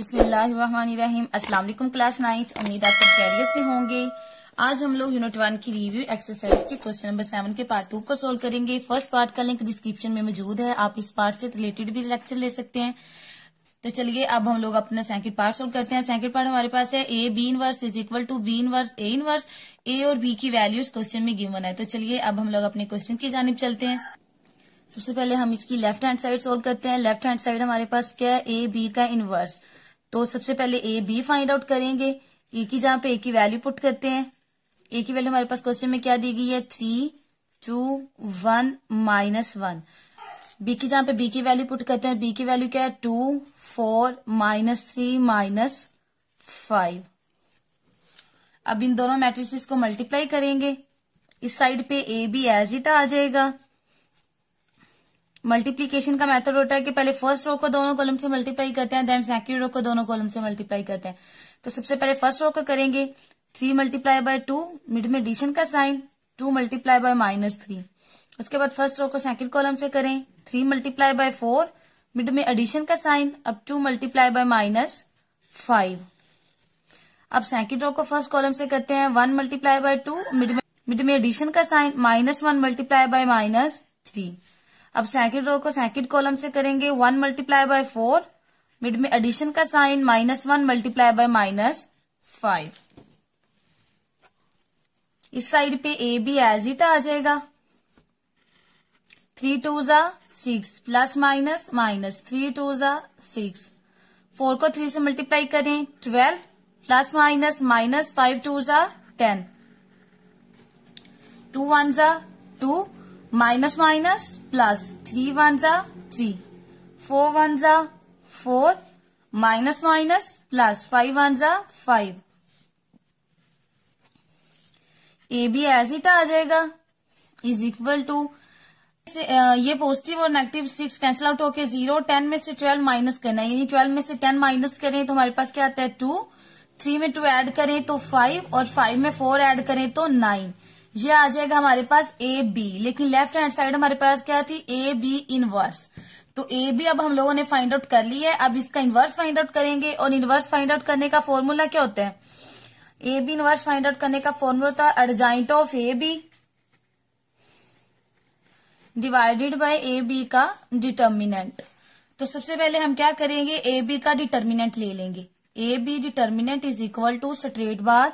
बिस्मिल्लाहिर्रहमानिर्रहीम अस्सलाम वालेकुम क्लास नाइन्थ उम्मीद आप सब कैरियर से होंगे आज हम लोग यूनिट वन की रिव्यू एक्सरसाइज के क्वेश्चन नंबर सेवन के पार्ट टू को सोल्व करेंगे फर्स्ट पार्ट का लिंक डिस्क्रिप्शन में मौजूद है आप इस पार्ट से रिलेटेड भी लेक्चर ले सकते हैं तो चलिए अब हम लोग अपना सेकंड पार्ट सोल्व करते हैं सेकंड पार्ट हमारे पास है A B inverse is equal to B inverse A inverse A और बी की वैल्यूज क्वेश्चन में गिवन है तो चलिए अब हम लोग अपने क्वेश्चन की जानब चलते हैं सबसे पहले हम इसकी लेफ्ट हैंड साइड सोल्व करते हैं लेफ्ट हैंड साइड हमारे पास क्या है ए बी का इनवर्स तो सबसे पहले ए बी फाइंड आउट करेंगे ए की जहां पे ए की वैल्यू पुट करते हैं ए की वैल्यू हमारे पास क्वेश्चन में क्या दी गई है three two one minus one B की जहां पे बी की वैल्यू पुट करते हैं बी की वैल्यू क्या है two four minus three minus five अब इन दोनों मैट्रिक्स को मल्टीप्लाई करेंगे इस साइड पे ए बी एज इट आ जाएगा मल्टीप्लीकेशन का मेथड होता है कि पहले फर्स्ट रो को दोनों कॉलम से मल्टीप्लाई करते हैं देन सेकंड रो को दोनों कॉलम से मल्टीप्लाई करते हैं तो सबसे पहले फर्स्ट रो को करेंगे three multiply by two mid में एडिशन का sign two multiply by minus three उसके बाद फर्स्ट रो को सेकंड कॉलम से करें three multiply by four mid में एडिशन का साइन अब two multiply by minus five अब सेकंड रो को फर्स्ट कॉलम से करते हैं one multiply by two mid में मिड में एडिशन का sign minus one multiply by minus three अब सेकेंड रो को सेकेंड कॉलम से करेंगे one multiply by four mid में एडिशन का sign minus one multiply by minus five इस साइड पे ए बी एज इट आ जाएगा थ्री टू जा six plus minus minus three two जा सिक्स फोर को थ्री से मल्टीप्लाई करें twelve plus minus minus five two जा टेन टू वन जा two minus minus plus three one जा थ्री फोर वन जा four minus minus plus five one जा five A B as it आ जाएगा is equal to ये positive और negative six cancel out होके zero ten में से ट्वेल्व माइनस करना है यानी ट्वेल्व में से टेन माइनस करें तो हमारे पास क्या आता है टू थ्री में टू ऐड करें तो फाइव और फाइव में फोर ऐड करें तो नाइन ये आ जाएगा हमारे पास ए बी लेकिन लेफ्ट हैंड साइड हमारे पास क्या थी ए बी इनवर्स तो ए बी अब हम लोगों ने फाइंड आउट कर ली है अब इसका इनवर्स फाइंड आउट करेंगे और इनवर्स फाइंड आउट करने का फॉर्मूला क्या होता है A B inverse find out करने का फॉर्मूला होता है adjoint of A B divided by A B का डिटर्मिनेंट तो सबसे पहले हम क्या करेंगे ए बी का डिटर्मिनेंट ले लेंगे A B determinant is equal to straight bar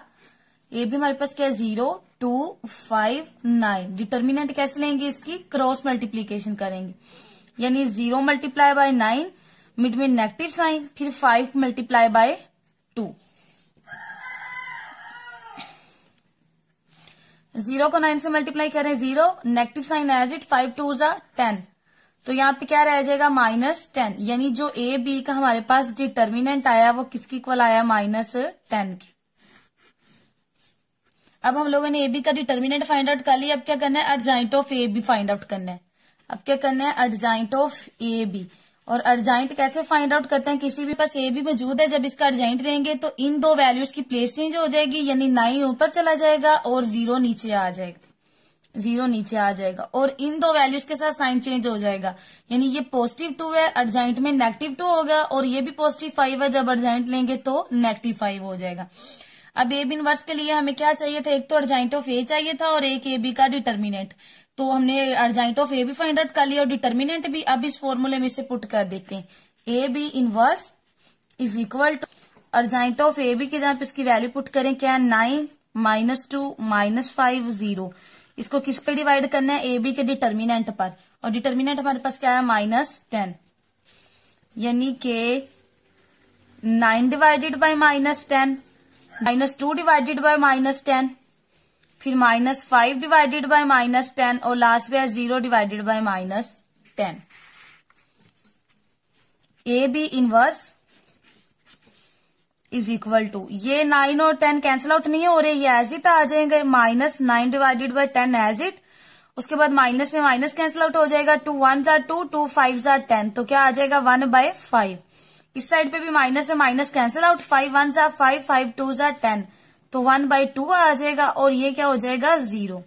ये भी हमारे पास क्या है zero two five nine determinant कैसे लेंगे इसकी क्रॉस मल्टीप्लीकेशन करेंगे यानी zero multiply by nine mid में नेगेटिव साइन फिर five multiply by two zero को नाइन से मल्टीप्लाई करें zero negative sign as it five two जा टेन तो यहाँ पे क्या रह जाएगा माइनस टेन यानी जो ए बी का हमारे पास डिटर्मिनेंट आया वो किसकी इक्वल आया माइनस टेन की अब हम लोगों ने एबी का डिटर्मिनेंट फाइंड आउट कर लिया अब क्या करना है adjoint of A B find out करना है अब क्या करना है अर्जाइंट ऑफ ए बी और अर्जाइंट कैसे फाइंड आउट करते हैं किसी भी पास ए बी मौजूद है जब इसका अर्जाइंट रहेंगे तो इन दो वैल्यूज की प्लेस चेंज हो जाएगी यानी नाइन ऊपर चला जाएगा और जीरो नीचे आ जाएगा जीरो नीचे आ जाएगा और इन दो वैल्यूज के साथ साइन चेंज हो जाएगा यानी ये पॉजिटिव टू है अर्जाइंट में नेगेटिव टू होगा और ये भी पॉजिटिव फाइव है जब अर्जाइंट लेंगे तो नेगेटिव फाइव हो जाएगा अब ए बिन वर्ष के लिए हमें क्या चाहिए था एक तो अर्जाइंट ऑफ ए चाहिए था और एक ए बी का डिटर्मिनेंट तो हमने अर्जाइंट ऑफ ए भी फाइंड आउट कर लिया और डिटर्मिनेंट भी अब इस फॉर्मूले में से पुट कर देते हैं A B inverse is equal to adjoint of A B के जहां पर इसकी वैल्यू पुट करें क्या nine minus two minus five zero इसको किस पे डिवाइड करना है ए बी के डिटर्मिनेंट पर और डिटर्मिनेंट हमारे पास क्या है माइनस टेन यानी के nine divided by minus ten minus two divided by minus ten फिर minus five divided by minus ten और लास्ट पे है zero divided by minus ten A B inverse is equal to ये nine और ten cancel out नहीं हो रहे ये एज इट आ जाएंगे minus nine divided by ten as it उसके बाद माइनस में माइनस कैंसिल आउट हो जाएगा टू वन जार टू टू फाइव जार टेन तो क्या आ जाएगा वन बाय फाइव इस साइड पे भी माइनस है minus cancel out five one सा फाइव फाइव टू सा टेन तो वन बाई टू आ जाएगा और ये क्या हो जाएगा जीरो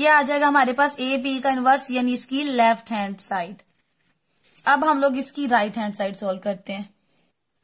ये आ जाएगा हमारे पास ए बी का इनवर्स यानी इसकी लेफ्ट हैंड साइड अब हम लोग इसकी राइट हैंड साइड सॉल्व करते हैं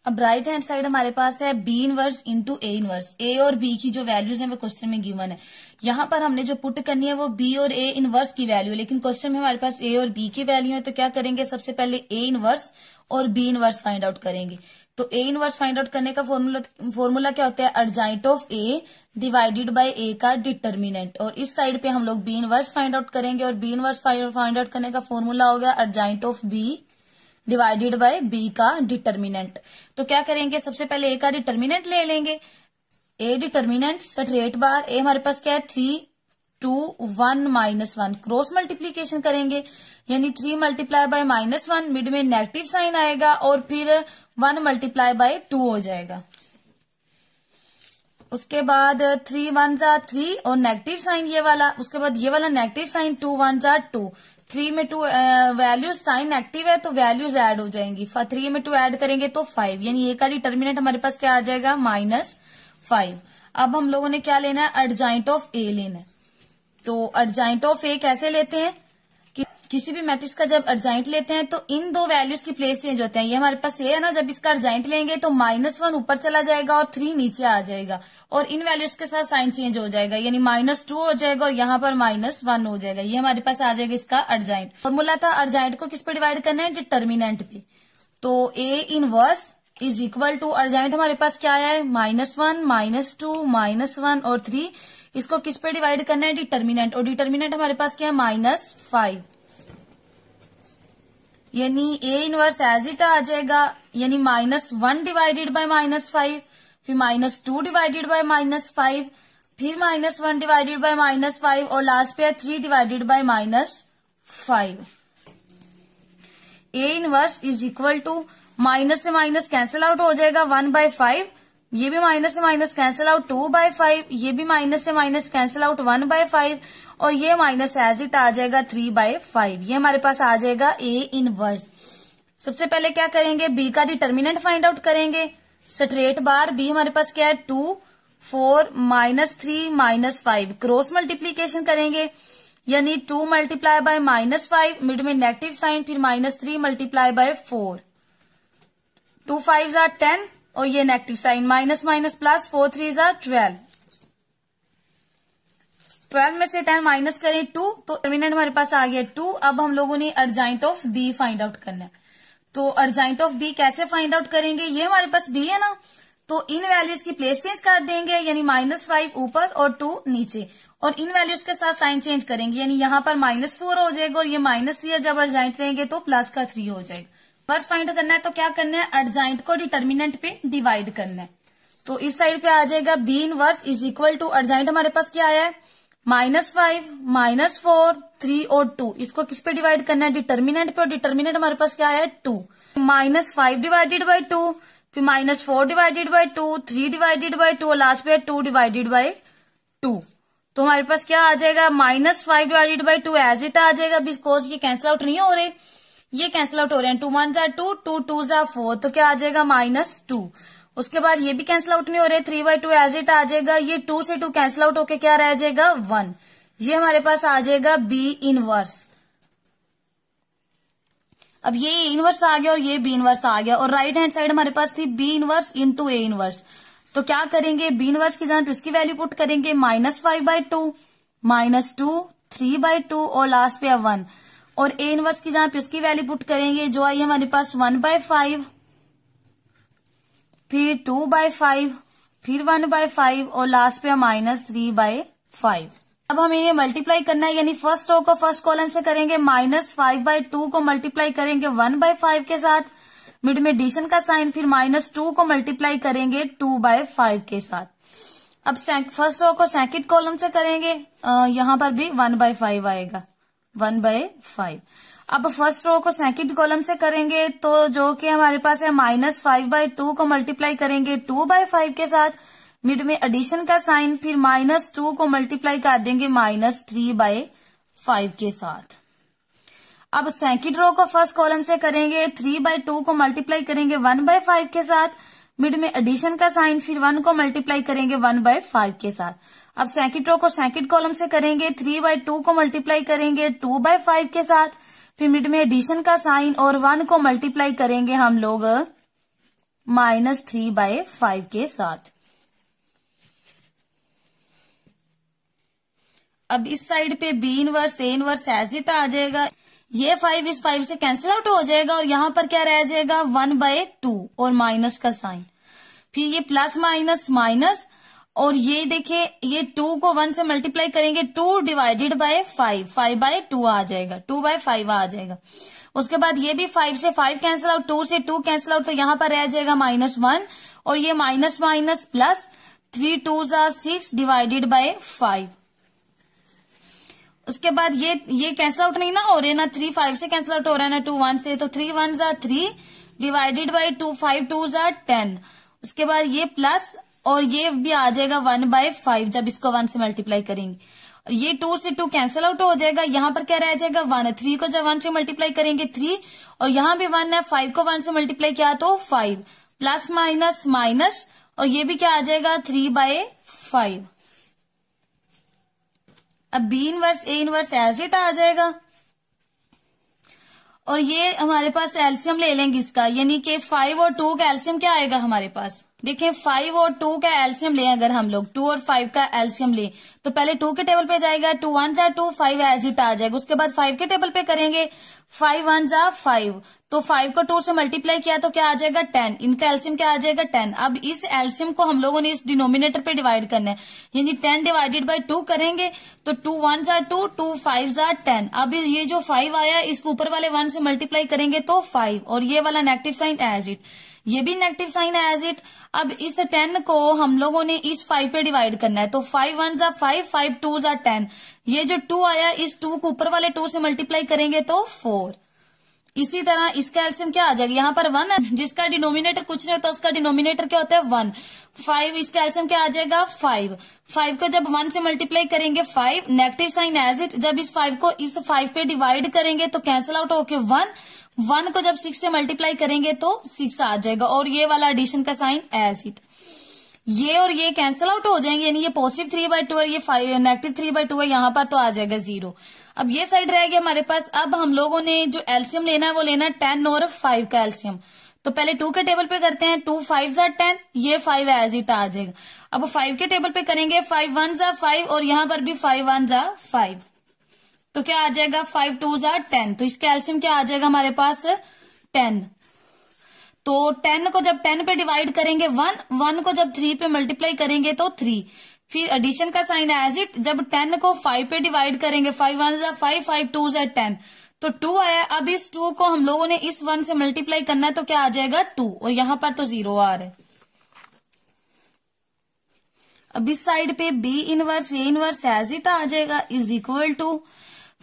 अब राइट हैंड साइड हमारे पास है B inverse into A inverse A और बी की जो वैल्यूज है वो क्वेश्चन में गिवन है यहां पर हमने जो पुट करनी है वो बी और ए इनवर्स की वैल्यू लेकिन क्वेश्चन में हमारे पास ए और बी की वैल्यू है तो क्या करेंगे सबसे पहले ए इनवर्स और बी इनवर्स फाइंड आउट करेंगे तो ए इनवर्स फाइंड आउट करने का फॉर्मूला फॉर्मूला क्या होता है adjoint of A divided by A का डिटर्मिनेंट और इस साइड पे हम लोग बी इनवर्स फाइंड आउट करेंगे और बी इनवर्स फाइंड आउट करने का फॉर्मूला हो गया adjoint of B divided by B का डिटर्मिनेंट तो क्या करेंगे सबसे पहले ए का डिटर्मिनेंट ले लेंगे ए डिटर्मिनेंट सठरेट बार ए हमारे पास क्या है three two one minus one cross multiplication करेंगे यानी three multiply by minus one mid में नेगेटिव साइन आएगा और फिर वन मल्टीप्लाई बाय टू हो जाएगा उसके बाद थ्री वन जा थ्री और नेगेटिव साइन ये वाला उसके बाद ये वाला नेगेटिव साइन टू वन जा टू थ्री में टू वैल्यूज साइन एक्टिव है तो वैल्यूज ऐड हो जाएंगी थ्री में टू ऐड करेंगे तो फाइव यानी ए का डिटर्मिनेंट हमारे पास क्या आ जाएगा माइनस फाइव अब हम लोगों ने क्या लेना है अर्जाइंट ऑफ ए लेना है तो अर्जाइंट ऑफ ए कैसे लेते हैं किसी भी मैट्रिक्स का जब अर्जाइंट लेते हैं तो इन दो वैल्यूज की प्लेस चेंज होते हैं ये हमारे पास ये है ना जब इसका अर्जाइंट लेंगे तो माइनस वन ऊपर चला जाएगा और थ्री नीचे आ जाएगा और इन वैल्यूज के साथ साइन चेंज हो जाएगा यानी माइनस टू हो जाएगा और यहाँ पर माइनस वन हो जाएगा ये हमारे पास आ जाएगा इसका अर्जाइंट फॉर्मूला था अर्जाइंट को किस पे डिवाइड करना है डिटर्मिनेंट पे तो A inverse is equal to adjoint हमारे पास क्या आया है minus one minus two minus one और थ्री इसको किस पे डिवाइड करना है डिटर्मिनेंट और डिटर्मिनेंट हमारे पास क्या है माइनस फाइव यानी ए इनवर्स एज इट आ जाएगा यानी minus one divided by minus five फिर minus two divided by minus five फिर minus one divided by minus five और लास्ट पे है three divided by minus five A inverse is equal to minus से minus cancel out हो जाएगा one by five ये भी माइनस से minus cancel out two by five ये भी माइनस से minus cancel out one by five और ये माइनस एज इट आ जाएगा थ्री बाय फाइव ये हमारे पास आ जाएगा ए इनवर्स सबसे पहले क्या करेंगे बी का डिटर्मिनेंट फाइंड आउट करेंगे स्ट्रेट बार बी हमारे पास क्या है two four minus three minus five cross multiplication करेंगे यानी two multiply by minus five mid में नेगेटिव साइन फिर minus three multiply by four two five आर टेन और ये negative sign minus minus plus four three जार twelve twelve में से टेन माइनस करें टू तो टर्मिनेट हमारे पास आ गया टू अब हम लोगों ने adjoint of B find out करना है तो अर्जाइंट ऑफ बी कैसे फाइंड आउट करेंगे ये हमारे पास बी है ना तो इन वैल्यूज की प्लेस चेंज कर देंगे यानी माइनस फाइव ऊपर और टू नीचे और इन वैल्यूज के साथ साइन चेंज करेंगे यानी यहां पर माइनस फोर हो जाएगा और ये माइनस थ्री जब अर्जाइंट रहेंगे तो प्लस का थ्री हो जाएगा इनवर्स फाइंड करना है तो क्या करना है एडजाइंट को डिटर्मिनेंट पे डिवाइड करना है तो इस साइड पे आ जाएगा B inverse is equal to adjoint हमारे पास क्या आया है minus five minus four three और टू इसको किस पे डिवाइड करना है डिटर्मिनेंट पे और डिटर्मिनेंट हमारे पास क्या आया है two minus five divided by two फिर minus four divided by two three divided by two और लास्ट पे टू डिवाइडेड बाई टू तो हमारे पास क्या आ जाएगा minus five divided by two as it आ जाएगा बिकॉज ये कैंसिल आउट नहीं हो रहे ये कैंसिल आउट हो रहे हैं टू वन जा टू टू टू जा फोर तो क्या आ जाएगा माइनस टू उसके बाद ये भी कैंसिल आउट नहीं हो रहे three by two as it आ जाएगा ये टू से टू कैंसिल आउट होके क्या रह जाएगा वन ये हमारे पास आ जाएगा बी इनवर्स अब ये इनवर्स आ गया और ये बी इनवर्स आ गया और राइट हैंड साइड हमारे पास थी B inverse into A inverse तो क्या करेंगे बी इनवर्स की जान उसकी वैल्यू पुट करेंगे minus five by two minus two three by two और लास्ट पे वन और ए इनवर्स की जहां पे उसकी वैल्यू पुट करेंगे जो आई हमारे पास वन बाय फाइव फिर टू बाय फाइव फिर वन बाय फाइव और लास्ट पे माइनस थ्री बाय फाइव अब हमें ये मल्टीप्लाई करना है यानी फर्स्ट रो को फर्स्ट कॉलम से करेंगे माइनस फाइव बाय टू को मल्टीप्लाई करेंगे वन बाय फाइव के साथ मिड में डिशन का साइन फिर माइनस टू को मल्टीप्लाई करेंगे टू बाय फाइव के साथ अब फर्स्ट रो को सेकेंड कॉलम से करेंगे आ, यहां पर भी वन बाय फाइव आएगा वन बाय फाइव अब फर्स्ट रो को सेकेंड कॉलम से करेंगे तो जो कि हमारे पास है माइनस फाइव बाय टू को मल्टीप्लाई करेंगे टू बाय फाइव के साथ मिड में एडिशन का साइन फिर माइनस टू को मल्टीप्लाई कर देंगे माइनस थ्री बाय फाइव के साथ अब सेकेंड रो को फर्स्ट कॉलम से करेंगे थ्री बाय टू को मल्टीप्लाई करेंगे वन बाय फाइव के साथ मिड में एडिशन का साइन फिर वन को मल्टीप्लाई करेंगे वन बाय फाइव के साथ अब सैकिट रो को सैकिट कॉलम से करेंगे थ्री बाय टू को मल्टीप्लाई करेंगे टू बाय फाइव के साथ फिर मिड में एडिशन का साइन और वन को मल्टीप्लाई करेंगे हम लोग माइनस थ्री बाय फाइव के साथ अब इस साइड पे B inverse A inverse as it आ जाएगा ये फाइव इस फाइव से कैंसिल आउट हो जाएगा और यहां पर क्या रह जाएगा वन बाय टू और माइनस का साइन फिर ये प्लस माइनस माइनस और ये देखिए ये टू को वन से मल्टीप्लाई करेंगे two divided by five five by two आ जाएगा टू बाय फाइव आ जाएगा उसके बाद ये भी फाइव से फाइव कैंसिल आउट टू से टू कैंसिल आउट तो यहां पर रह जाएगा माइनस वन और ये minus minus plus three two जार सिक्स डिवाइडेड बाय फाइव उसके बाद ये ये कैंसिल आउट नहीं ना हो रहे ना थ्री फाइव से कैंसिल आउट हो रहा है ना टू वन से तो थ्री वन जार three divided by two five two जार टेन उसके बाद ये प्लस और ये भी आ जाएगा वन बाय फाइव जब इसको वन से मल्टीप्लाई करेंगे ये टू से टू कैंसिल आउट हो जाएगा यहाँ पर क्या रह जाएगा वन थ्री को जब वन से मल्टीप्लाई करेंगे थ्री और यहाँ भी वन है फाइव को वन से मल्टीप्लाई किया तो फाइव प्लस माइनस माइनस और ये भी क्या आ जाएगा थ्री बाय फाइव अब B inverse A inverse as it आ जाएगा और ये हमारे पास कैल्शियम ले लेंगे इसका यानी कि फाइव और टू का एल्शियम क्या आएगा हमारे पास देखें फाइव और टू का एल्शियम लें अगर हम लोग टू और फाइव का एल्शियम लें तो पहले टू के टेबल पे जाएगा टू वन जा टू फाइव एज इट आ जाएगा उसके बाद फाइव के टेबल पे करेंगे फाइव वन जा फाइव तो फाइव को टू से मल्टीप्लाई किया तो क्या आ जाएगा टेन इनका एल्सियम क्या आ जाएगा टेन अब इस एल्सियम को हम लोगों ने इस डिनोमिनेटर पे डिवाइड करना है यानी टेन डिवाइडेड बाय टू करेंगे तो टू वन जार टू टू फाइव जार टेन अब ये जो फाइव आया इसको ऊपर वाले वन से मल्टीप्लाई करेंगे तो फाइव और ये वाला नेगेटिव साइन एज इट ये भी नेगेटिव साइन है एज इट अब इस टेन को हम लोगों ने इस फाइव पे डिवाइड करना है तो फाइव वन जार फाइव फाइव टू जा टेन ये जो टू आया इस टू को ऊपर वाले टू से मल्टीप्लाई करेंगे तो फोर इसी तरह इसका एल्सियम क्या आ जाएगा यहाँ पर वन जिसका डिनोमिनेटर कुछ नहीं होता उसका डिनोमिनेटर क्या होता है वन फाइव इसका एल्सियम क्या आ जाएगा फाइव फाइव को जब वन से मल्टीप्लाई करेंगे five negative sign as it जब इस फाइव को इस फाइव पे डिवाइड करेंगे तो कैंसिल आउट होके वन वन को जब सिक्स से मल्टीप्लाई करेंगे तो सिक्स आ जाएगा और ये वाला एडिशन का साइन एज इट ये और ये कैंसिल आउट हो जाएंगे यानी ये पॉजिटिव थ्री बाई टू है ये five negative three by two है यहाँ पर तो आ जाएगा जीरो अब ये साइड रह गया हमारे पास अब हम लोगों ने जो एल्सियम लेना है वो लेना है टेन और फाइव का एल्सियम तो पहले टू के टेबल पे करते हैं टू फाइव जार टेन ये फाइव एज इट आ जाएगा अब फाइव के टेबल पे करेंगे फाइव वन जा फाइव और यहां पर भी फाइव वन जा फाइव तो क्या आ जाएगा फाइव टू जार टेन तो इसके एल्सियम क्या आ जाएगा हमारे पास टेन तो टेन को जब टेन पे डिवाइड करेंगे वन वन को जब थ्री पे मल्टीप्लाई करेंगे तो थ्री फिर एडिशन का साइन है एज इट जब टेन को फाइव पे डिवाइड करेंगे फाइव वन जै फाइव फाइव टू जै टेन तो टू आया अब इस टू को हम लोगों ने इस वन से मल्टीप्लाई करना है तो क्या आ जाएगा टू और यहां पर तो जीरो आ रहा है अब इस साइड पे B inverse A inverse as it आ जाएगा इज इक्वल टू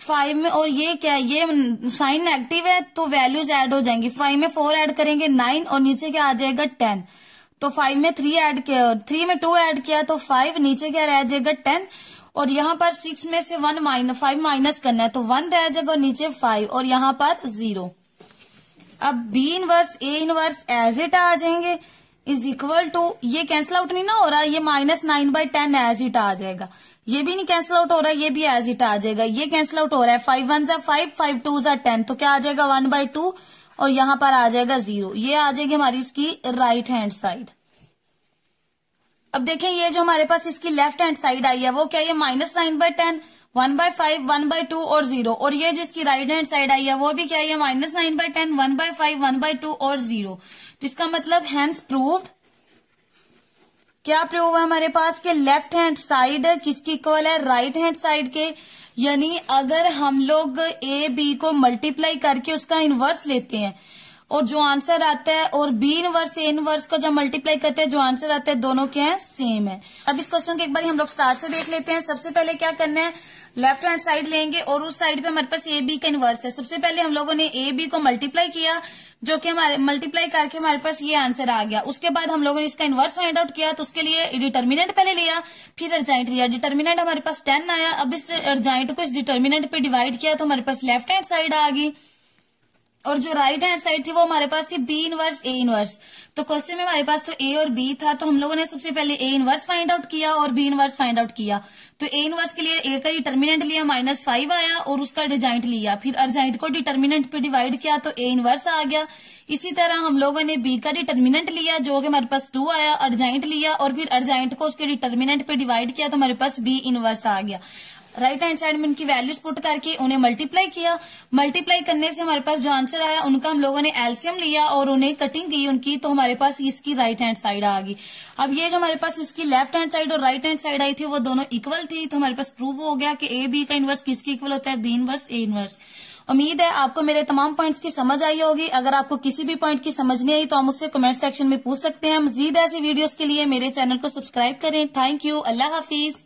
फाइव में और ये क्या है ये साइन नेगेटिव है तो वैल्यूज ऐड हो जाएंगी फाइव में फोर ऐड करेंगे नाइन और नीचे क्या आ जाएगा टेन तो फाइव में थ्री ऐड किया थ्री में टू ऐड किया तो फाइव नीचे क्या रह जाएगा टेन और यहाँ पर सिक्स में से वन माइनस फाइव माइनस करना है तो वन रह जाएगा नीचे फाइव और यहाँ पर जीरो अब B inverse A inverse as it आ जाएंगे इज इक्वल टू ये कैंसिल आउट नहीं ना हो रहा ये minus nine by ten as it आ जाएगा ये भी नहीं कैंसिल आउट हो रहा है ये भी एज इट आ जाएगा ये कैंसिल आउट हो रहा है फाइव वन सा फाइव फाइव टू जै टेन तो क्या आ जाएगा वन बाय टू और यहां पर आ जाएगा जीरो ये आ जाएगी हमारी इसकी राइट हैंड साइड अब देखें ये जो हमारे पास इसकी लेफ्ट हैंड साइड आई है वो क्या ये minus nine by ten one by five one by two और जीरो और ये जिसकी राइट हैंड साइड आई है वो भी क्या ये minus nine by ten one by five one by two और जीरो तो इसका मतलब हैंड्स प्रूव्ड क्या प्रयोग है हमारे पास के लेफ्ट हैंड साइड किसकी इक्वल है राइट हैंड साइड के यानी अगर हम लोग ए बी को मल्टीप्लाई करके उसका इन्वर्स लेते हैं और जो आंसर आता है और बी इनवर्स ए इनवर्स को जब मल्टीप्लाई करते हैं जो आंसर आता है दोनों के हैं सेम है अब इस क्वेश्चन को एक बार हम लोग स्टार्ट से देख लेते हैं सबसे पहले क्या करना है लेफ्ट हैंड साइड लेंगे और उस साइड पे हमारे पास ए बी का इनवर्स है सबसे पहले हम लोगों ने ए बी को मल्टीप्लाई किया जो कि हमारे मल्टीप्लाई करके हमारे पास ये आंसर आ गया उसके बाद हम लोगों ने इसका इन्वर्स फाइंड आउट किया तो उसके लिए डिटर्मिनेंट पहले लिया फिर अर्जाइंट लिया डिटर्मिनेंट हमारे पास टेन आया अब इस अर्जाइंट को इस डिटर्मिनेंट पे डिवाइड किया तो हमारे पास लेफ्ट हैंड साइड आ गई और जो राइट हैंड साइड थी वो हमारे पास थी बी इनवर्स ए इनवर्स तो क्वेश्चन में हमारे पास तो ए और बी था तो हम लोगों ने सबसे पहले ए इनवर्स फाइंड आउट किया और बी इनवर्स फाइंड आउट किया तो ए इनवर्स के लिए ए का डिटर्मिनेंट लिया माइनस फाइव आया और उसका डिजाइंट लिया फिर अर्जाइंट को डिटर्मिनेंट पे डिवाइड किया तो ए इनवर्स आ गया इसी तरह हम लोगों ने बी का डिटर्मिनेंट लिया जो कि हमारे पास टू आया अर्जाइंट लिया और फिर अर्जाइंट को उसके डिटर्मिनेंट पे डिवाइड किया तो हमारे पास बी इनवर्स आ गया राइट हैंड साइड में उनकी वैल्यूज पुट करके उन्हें मल्टीप्लाई किया मल्टीप्लाई करने से हमारे पास जो आंसर आया उनका हम लोगों ने एल्सियम लिया और उन्हें कटिंग की उनकी तो हमारे पास इसकी राइट हैंड साइड आ गई अब ये जो हमारे पास इसकी लेफ्ट हैंड साइड और राइट हैंड साइड आई थी वो दोनों इक्वल थी तो हमारे पास प्रूव हो गया कि ए बी का इनवर्स किसके इक्वल होता है बी इनवर्स ए इन्वर्स उम्मीद है आपको मेरे तमाम पॉइंट्स की समझ आई होगी अगर आपको किसी भी पॉइंट की समझ नहीं आई तो हम उससे कमेंट सेक्शन में पूछ सकते हैं मजीद ऐसी वीडियोस के लिए मेरे चैनल को सब्सक्राइब करें थैंक यू अल्लाह हाफिज़